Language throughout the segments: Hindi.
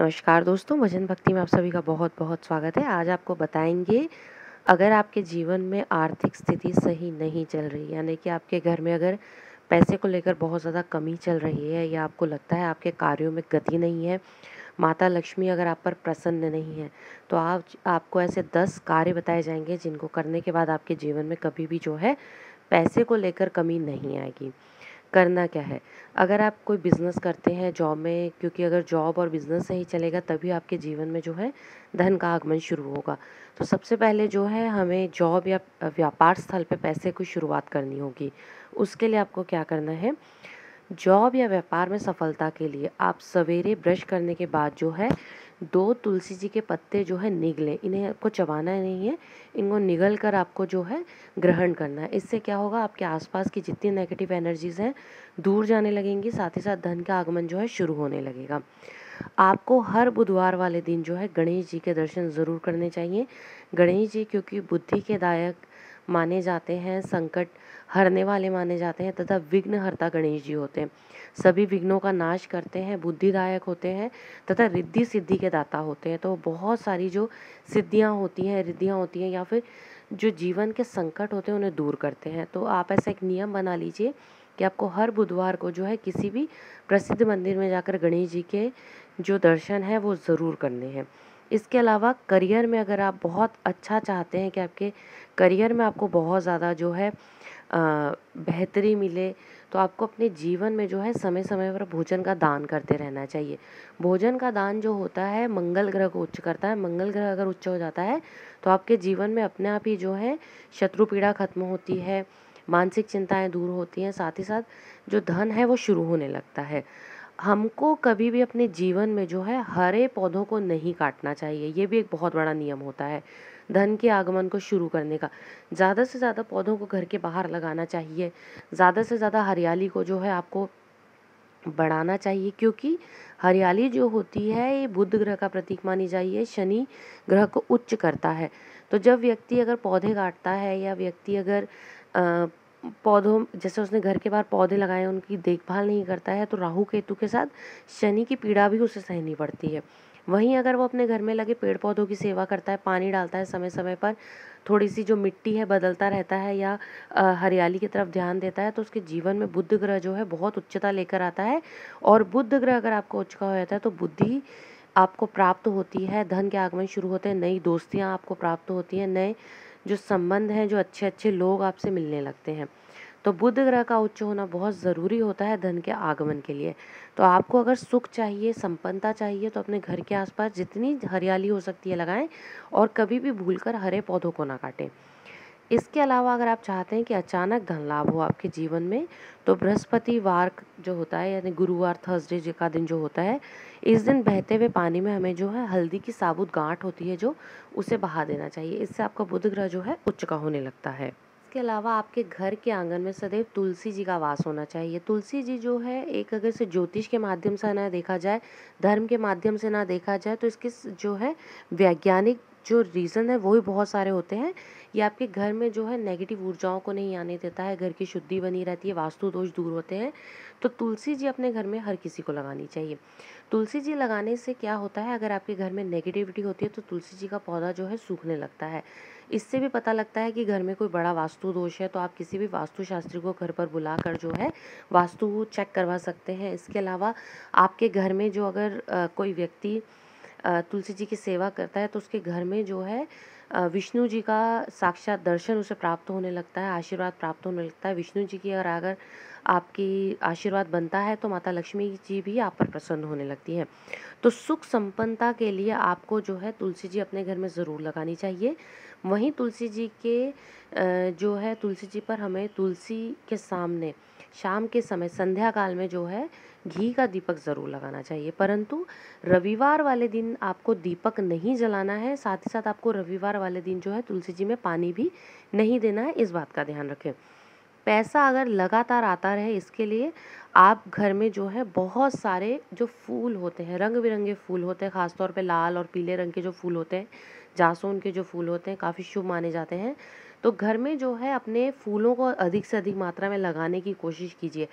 नमस्कार दोस्तों भजन भक्ति में आप सभी का बहुत बहुत स्वागत है आज आपको बताएंगे अगर आपके जीवन में आर्थिक स्थिति सही नहीं चल रही यानी कि आपके घर में अगर पैसे को लेकर बहुत ज़्यादा कमी चल रही है या आपको लगता है आपके कार्यों में गति नहीं है माता लक्ष्मी अगर आप पर प्रसन्न नहीं है तो आप आपको ऐसे दस कार्य बताए जाएंगे जिनको करने के बाद आपके जीवन में कभी भी जो है पैसे को लेकर कमी नहीं आएगी करना क्या है अगर आप कोई बिज़नेस करते हैं जॉब में क्योंकि अगर जॉब और बिज़नेस सही चलेगा तभी आपके जीवन में जो है धन का आगमन शुरू होगा तो सबसे पहले जो है हमें जॉब या व्यापार स्थल पे पैसे की शुरुआत करनी होगी उसके लिए आपको क्या करना है जॉब या व्यापार में सफलता के लिए आप सवेरे ब्रश करने के बाद जो है दो तुलसी जी के पत्ते जो है निगलें इन्हें आपको चबाना नहीं है इनको निगल कर आपको जो है ग्रहण करना है इससे क्या होगा आपके आसपास की जितनी नेगेटिव एनर्जीज़ हैं दूर जाने लगेंगी साथ ही साथ धन का आगमन जो है शुरू होने लगेगा आपको हर बुधवार वाले दिन जो है गणेश जी के दर्शन ज़रूर करने चाहिए गणेश जी क्योंकि बुद्धि के दायक माने जाते हैं संकट हरने वाले माने जाते हैं तथा विघ्न हरता गणेश जी होते हैं सभी विघ्नों का नाश करते हैं बुद्धिदायक होते हैं तथा रिद्धि सिद्धि के दाता होते हैं तो बहुत सारी जो सिद्धियाँ होती हैं रिद्धियाँ होती हैं या फिर जो जीवन के संकट होते हैं उन्हें दूर करते हैं तो आप ऐसा एक नियम बना लीजिए कि आपको हर बुधवार को जो है किसी भी प्रसिद्ध मंदिर में जाकर गणेश जी के जो दर्शन है वो ज़रूर करने हैं इसके अलावा करियर में अगर आप बहुत अच्छा चाहते हैं कि आपके करियर में आपको बहुत ज़्यादा जो है बेहतरी मिले तो आपको अपने जीवन में जो है समय समय पर भोजन का दान करते रहना चाहिए भोजन का दान जो होता है मंगल ग्रह को उच्च करता है मंगल ग्रह अगर उच्च हो जाता है तो आपके जीवन में अपने आप ही जो है शत्रु पीड़ा खत्म होती है मानसिक चिंताएं दूर होती हैं साथ ही साथ जो धन है वो शुरू होने लगता है हमको कभी भी अपने जीवन में जो है हरे पौधों को नहीं काटना चाहिए ये भी एक बहुत बड़ा नियम होता है धन के आगमन को शुरू करने का ज़्यादा से ज़्यादा पौधों को घर के बाहर लगाना चाहिए ज़्यादा से ज़्यादा हरियाली को जो है आपको बढ़ाना चाहिए क्योंकि हरियाली जो होती है ये बुध ग्रह का प्रतीक मानी जाइए शनि ग्रह को उच्च करता है तो जब व्यक्ति अगर पौधे काटता है या व्यक्ति अगर आ, पौधों जैसे उसने घर के बाहर पौधे लगाए उनकी देखभाल नहीं करता है तो राहु केतु के साथ शनि की पीड़ा भी उसे सहनी पड़ती है वहीं अगर वो अपने घर में लगे पेड़ पौधों की सेवा करता है पानी डालता है समय समय पर थोड़ी सी जो मिट्टी है बदलता रहता है या हरियाली की तरफ ध्यान देता है तो उसके जीवन में बुद्ध ग्रह जो है बहुत उच्चता लेकर आता है और बुद्ध ग्रह अगर आपको उच्च का हो जाता है तो बुद्धि आपको प्राप्त होती है धन के आगमन शुरू होते हैं नई दोस्तियाँ आपको प्राप्त होती हैं नए जो संबंध हैं जो अच्छे अच्छे लोग आपसे मिलने लगते हैं तो बुध ग्रह का उच्च होना बहुत ज़रूरी होता है धन के आगमन के लिए तो आपको अगर सुख चाहिए संपन्नता चाहिए तो अपने घर के आसपास जितनी हरियाली हो सकती है लगाएं और कभी भी भूल हरे पौधों को ना काटें इसके अलावा अगर आप चाहते हैं कि अचानक धन लाभ हो आपके जीवन में तो बृहस्पतिवार जो होता है यानी गुरुवार थर्सडे जी का दिन जो होता है इस दिन बहते हुए पानी में हमें जो है हल्दी की साबुत गांठ होती है जो उसे बहा देना चाहिए इससे आपका बुध ग्रह जो है उच्च का होने लगता है इसके अलावा आपके घर के आंगन में सदैव तुलसी जी का वास होना चाहिए तुलसी जी जो है एक अगर से ज्योतिष के माध्यम से ना देखा जाए धर्म के माध्यम से ना देखा जाए तो इसकी जो है वैज्ञानिक जो रीज़न है वो ही बहुत सारे होते हैं ये आपके घर में जो है नेगेटिव ऊर्जाओं को नहीं आने देता है घर की शुद्धि बनी रहती है वास्तु दोष दूर होते हैं तो तुलसी जी अपने घर में हर किसी को लगानी चाहिए तुलसी जी लगाने से क्या होता है अगर आपके घर में नेगेटिविटी होती है तो तुलसी जी का पौधा जो है सूखने लगता है इससे भी पता लगता है कि घर में कोई बड़ा वास्तु दोष है तो आप किसी भी वास्तु शास्त्री को घर पर बुला कर जो है वास्तु चेक करवा सकते हैं इसके अलावा आपके घर में जो अगर कोई व्यक्ति तुलसी जी की सेवा करता है तो उसके घर में जो है विष्णु जी का साक्षात दर्शन उसे प्राप्त होने लगता है आशीर्वाद प्राप्त होने लगता है विष्णु जी की और अगर आपकी आशीर्वाद बनता है तो माता लक्ष्मी जी भी आप पर प्रसन्न होने लगती हैं तो सुख संपन्नता के लिए आपको जो है तुलसी जी अपने घर में ज़रूर लगानी चाहिए वहीं तुलसी जी के जो है तुलसी जी पर हमें तुलसी के सामने शाम के समय संध्या काल में जो है घी का दीपक ज़रूर लगाना चाहिए परंतु रविवार वाले दिन आपको दीपक नहीं जलाना है साथ ही साथ आपको रविवार वाले दिन जो है तुलसी जी में पानी भी नहीं देना है इस बात का ध्यान रखें पैसा अगर लगातार आता रहे इसके लिए आप घर में जो है बहुत सारे जो फूल होते हैं रंग बिरंगे फूल होते हैं ख़ासतौर पे लाल और पीले रंग के जो फूल होते हैं जासून के जो फूल होते हैं काफ़ी शुभ माने जाते हैं तो घर में जो है अपने फूलों को अधिक से अधिक मात्रा में लगाने की कोशिश कीजिए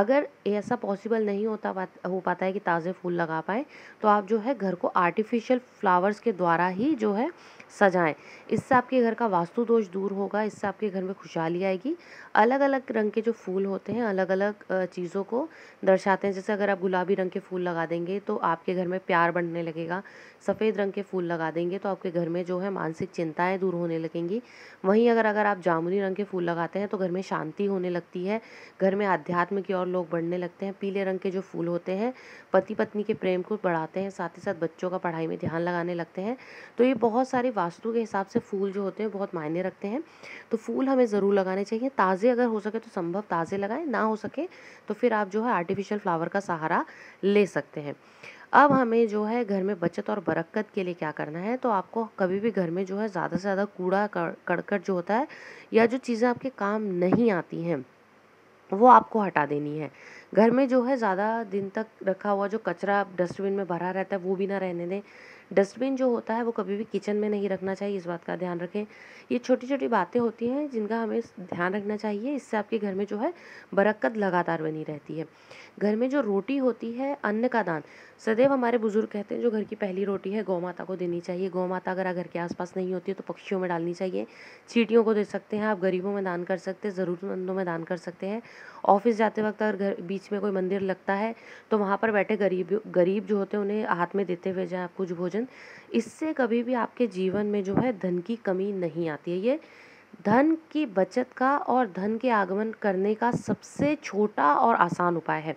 अगर ऐसा पॉसिबल नहीं होता हो पाता है कि ताज़े फूल लगा पाएँ तो आप जो है घर को आर्टिफिशियल फ्लावर्स के द्वारा ही जो है सजाएं इससे आपके घर का वास्तु दोष दूर होगा इससे आपके घर में खुशहाली आएगी अलग अलग रंग के जो फूल होते हैं अलग अलग चीज़ों को दर्शाते हैं जैसे अगर आप गुलाबी रंग के फूल लगा देंगे तो आपके घर में प्यार बढ़ने लगेगा सफ़ेद रंग के फूल लगा देंगे तो आपके घर में जो है मानसिक चिंताएँ दूर होने लगेंगी वहीं अगर अगर आप जामुनी रंग के फूल लगाते हैं तो घर में शांति होने लगती है घर में आध्यात्म की ओर लोग बढ़ने लगते हैं पीले रंग के जो फूल होते हैं पति पत्नी के प्रेम को बढ़ाते हैं साथ ही साथ बच्चों का पढ़ाई में ध्यान लगाने लगते हैं तो ये बहुत सारे वास्तु के हिसाब से फूल जो होते हैं बहुत मायने रखते हैं तो फूल हमें ज़रूर लगाने चाहिए ताज़े अगर हो सके तो संभव ताज़े लगाएं ना हो सके तो फिर आप जो है आर्टिफिशियल फ्लावर का सहारा ले सकते हैं अब हमें जो है घर में बचत और बरकत के लिए क्या करना है तो आपको कभी भी घर में जो है ज़्यादा से ज़्यादा कूड़ा कड़कट जो होता है या जो चीज़ें आपके काम नहीं आती हैं वो आपको हटा देनी है घर में जो है ज़्यादा दिन तक रखा हुआ जो कचरा डस्टबिन में भरा रहता है वो भी ना रहने दें डस्टबिन जो होता है वो कभी भी किचन में नहीं रखना चाहिए इस बात का ध्यान रखें ये छोटी छोटी बातें होती हैं जिनका हमें ध्यान रखना चाहिए इससे आपके घर में जो है बरकत लगातार बनी रहती है घर में जो रोटी होती है अन्न का दान सदैव हमारे बुजुर्ग कहते हैं जो घर की पहली रोटी है गौ माता को देनी चाहिए गौ माता अगर घर के आसपास नहीं होती है तो पक्षियों में डालनी चाहिए चीटियों को दे सकते हैं आप गरीबों में दान कर सकते हैं ज़रूरतमंदों में दान कर सकते हैं ऑफिस जाते वक्त अगर घर बीच में कोई मंदिर लगता है तो वहाँ पर बैठे गरीब गरीब जो होते हैं उन्हें हाथ में देते हुए जाए आप कुछ भोजन भोजन इससे कभी भी आपके जीवन में जो है धन की कमी नहीं आती है ये धन की बचत का और धन के आगमन करने का सबसे छोटा और आसान उपाय है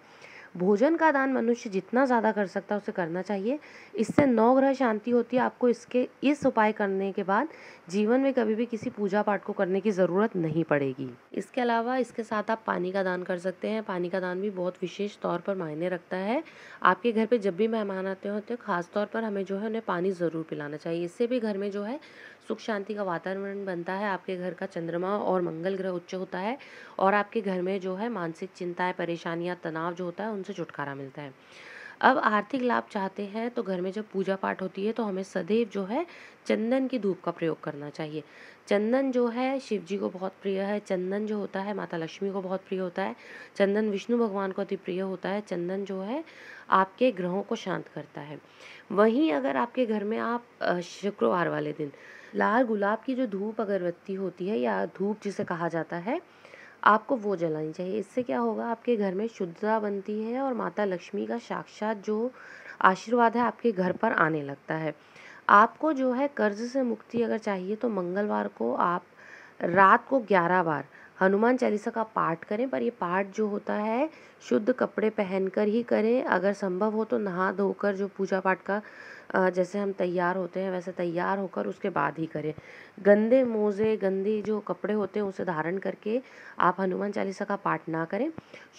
भोजन का दान मनुष्य जितना ज़्यादा कर सकता है उसे करना चाहिए इससे नौ ग्रह शांति होती है आपको इसके इस उपाय करने के बाद जीवन में कभी भी किसी पूजा पाठ को करने की ज़रूरत नहीं पड़ेगी इसके अलावा इसके साथ आप पानी का दान कर सकते हैं पानी का दान भी बहुत विशेष तौर पर मायने रखता है आपके घर पर जब भी मेहमान आते होते हैं ख़ासतौर पर हमें जो है उन्हें पानी ज़रूर पिलाना चाहिए इससे भी घर में जो है सुख शांति का वातावरण बनता है आपके घर का चंद्रमा और मंगल ग्रह उच्च होता है और आपके घर में जो है मानसिक चिंताएं परेशानियां तनाव जो होता है उनसे छुटकारा मिलता है अब आर्थिक लाभ चाहते हैं तो घर में जब पूजा पाठ होती है तो हमें सदैव जो है चंदन की धूप का प्रयोग करना चाहिए चंदन जो है शिव जी को बहुत प्रिय है चंदन जो होता है माता लक्ष्मी को बहुत प्रिय होता है चंदन विष्णु भगवान को अति प्रिय होता है चंदन जो है आपके ग्रहों को शांत करता है वहीं अगर आपके घर में आप शुक्रवार वाले दिन लाल गुलाब की जो धूप अगरबत्ती होती है या धूप जिसे कहा जाता है आपको वो जलानी चाहिए इससे क्या होगा आपके घर में शुद्धता बनती है और माता लक्ष्मी का साक्षात जो आशीर्वाद है आपके घर पर आने लगता है आपको जो है कर्ज से मुक्ति अगर चाहिए तो मंगलवार को आप रात को ग्यारह बार हनुमान चालीसा का पाठ करें पर ये पाठ जो होता है शुद्ध कपड़े पहनकर ही करें अगर संभव हो तो नहा धोकर जो पूजा पाठ का जैसे हम तैयार होते हैं वैसे तैयार होकर उसके बाद ही करें गंदे मोज़े गंदे जो कपड़े होते हैं उसे धारण करके आप हनुमान चालीसा का पाठ ना करें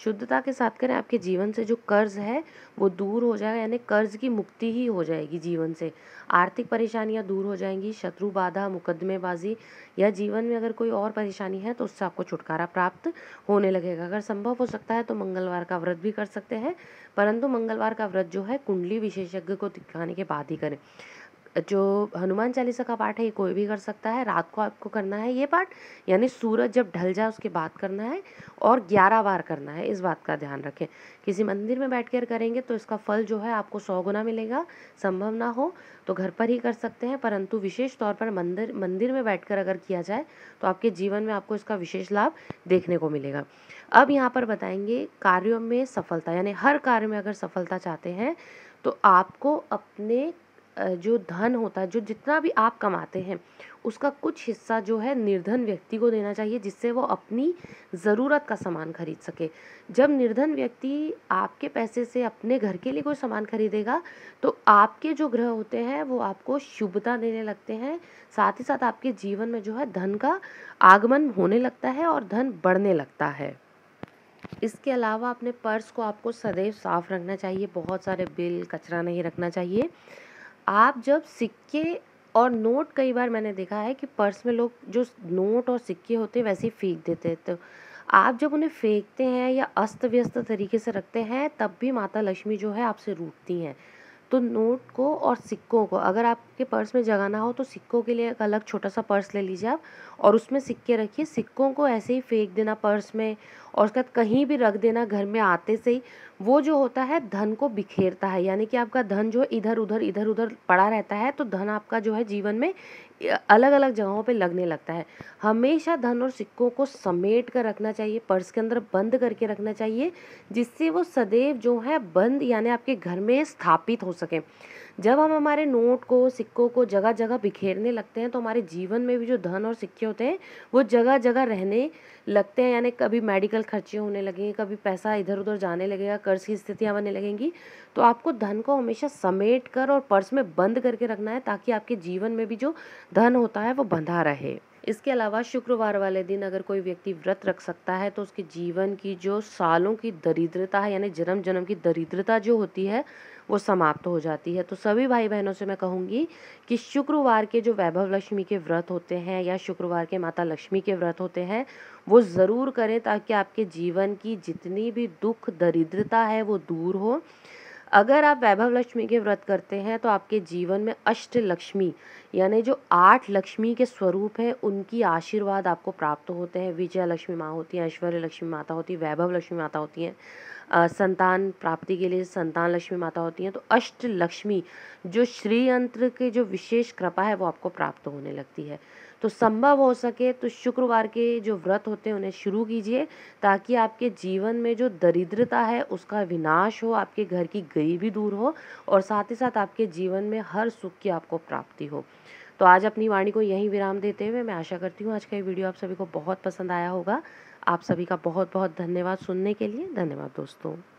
शुद्धता के साथ करें आपके जीवन से जो कर्ज है वो दूर हो जाएगा यानी कर्ज की मुक्ति ही हो जाएगी जीवन से आर्थिक परेशानियाँ दूर हो जाएंगी शत्रु बाधा मुकदमेबाजी या जीवन में अगर कोई और परेशानी है तो उससे आपको छुटकारा प्राप्त होने लगेगा अगर संभव हो सकता है तो मंगलवार का व्रत भी कर सकते हैं परंतु मंगलवार का व्रत जो है कुंडली विशेषज्ञ को दिखाने के बाद साथ ही करें जो हनुमान चालीसा का पाठ है ये कोई भी कर सकता है रात को आपको करना है ये पाठ यानी सूरज जब ढल जाए उसके बाद करना है और ग्यारह बार करना है इस बात का ध्यान रखें किसी मंदिर में बैठ कर करेंगे तो इसका फल जो है आपको सौ गुना मिलेगा संभव ना हो तो घर पर ही कर सकते हैं परंतु विशेष तौर पर मंदिर मंदिर में बैठकर अगर किया जाए तो आपके जीवन में आपको इसका विशेष लाभ देखने को मिलेगा अब यहाँ पर बताएंगे कार्यों में सफलता यानी हर कार्य में अगर सफलता चाहते हैं तो आपको अपने जो धन होता है जो जितना भी आप कमाते हैं उसका कुछ हिस्सा जो है निर्धन व्यक्ति को देना चाहिए जिससे वो अपनी ज़रूरत का सामान खरीद सके जब निर्धन व्यक्ति आपके पैसे से अपने घर के लिए कोई सामान खरीदेगा तो आपके जो ग्रह होते हैं वो आपको शुभता देने लगते हैं साथ ही साथ आपके जीवन में जो है धन का आगमन होने लगता है और धन बढ़ने लगता है इसके अलावा अपने पर्स को आपको सदैव साफ़ रखना चाहिए बहुत सारे बिल कचरा नहीं रखना चाहिए आप जब सिक्के और नोट कई बार मैंने देखा है कि पर्स में लोग जो नोट और सिक्के होते हैं वैसे ही फेंक देते हैं तो आप जब उन्हें फेंकते हैं या अस्त व्यस्त तरीके से रखते हैं तब भी माता लक्ष्मी जो है आपसे रूटती हैं तो नोट को और सिक्कों को अगर आपके पर्स में जगह ना हो तो सिक्कों के लिए एक अलग छोटा सा पर्स ले लीजिए आप और उसमें सिक्के रखिए सिक्कों को ऐसे ही फेंक देना पर्स में और उसके बाद कहीं भी रख देना घर में आते से ही वो जो होता है धन को बिखेरता है यानी कि आपका धन जो है इधर उधर इधर उधर पड़ा रहता है तो धन आपका जो है जीवन में अलग अलग जगहों पे लगने लगता है हमेशा धन और सिक्कों को समेट कर रखना चाहिए पर्स के अंदर बंद करके रखना चाहिए जिससे वो सदैव जो है बंद यानी आपके घर में स्थापित हो सके जब हम हमारे नोट को सिक्कों को जगह जगह बिखेरने लगते हैं तो हमारे जीवन में भी जो धन और सिक्के होते हैं वो जगह जगह रहने लगते हैं यानी कभी मेडिकल खर्चे होने लगेंगे कभी पैसा इधर उधर जाने लगेगा कर्ज की स्थितियाँ बनने लगेंगी तो आपको धन को हमेशा समेट कर और पर्स में बंद करके रखना है ताकि आपके जीवन में भी जो धन होता है वो बंधा रहे इसके अलावा शुक्रवार वाले दिन अगर कोई व्यक्ति व्रत रख सकता है तो उसके जीवन की जो सालों की दरिद्रता है यानी जन्म जन्म की दरिद्रता जो होती है वो समाप्त हो जाती है तो सभी भाई बहनों से मैं कहूँगी कि शुक्रवार के जो वैभव लक्ष्मी के व्रत होते हैं या शुक्रवार के माता लक्ष्मी के व्रत होते हैं वो ज़रूर करें ताकि आपके जीवन की जितनी भी दुख दरिद्रता है वो दूर हो अगर आप वैभव लक्ष्मी के व्रत करते हैं तो आपके जीवन में अष्ट लक्ष्मी यानी जो आठ लक्ष्मी के स्वरूप हैं उनकी आशीर्वाद आपको प्राप्त होते हैं विजय लक्ष्मी माँ होती है ऐश्वर्य लक्ष्मी माता होती है वैभव लक्ष्मी माता होती हैं संतान प्राप्ति के लिए संतान लक्ष्मी माता होती हैं तो अष्ट लक्ष्मी जो श्रीयंत्र के जो विशेष कृपा है वो आपको प्राप्त होने लगती है तो संभव हो सके तो शुक्रवार के जो व्रत होते हैं उन्हें शुरू कीजिए ताकि आपके जीवन में जो दरिद्रता है उसका विनाश हो आपके घर की गरीबी दूर हो और साथ ही साथ आपके जीवन में हर सुख की आपको प्राप्ति हो तो आज अपनी वाणी को यहीं विराम देते हुए मैं आशा करती हूँ आज का ये वीडियो आप सभी को बहुत पसंद आया होगा आप सभी का बहुत बहुत धन्यवाद सुनने के लिए धन्यवाद दोस्तों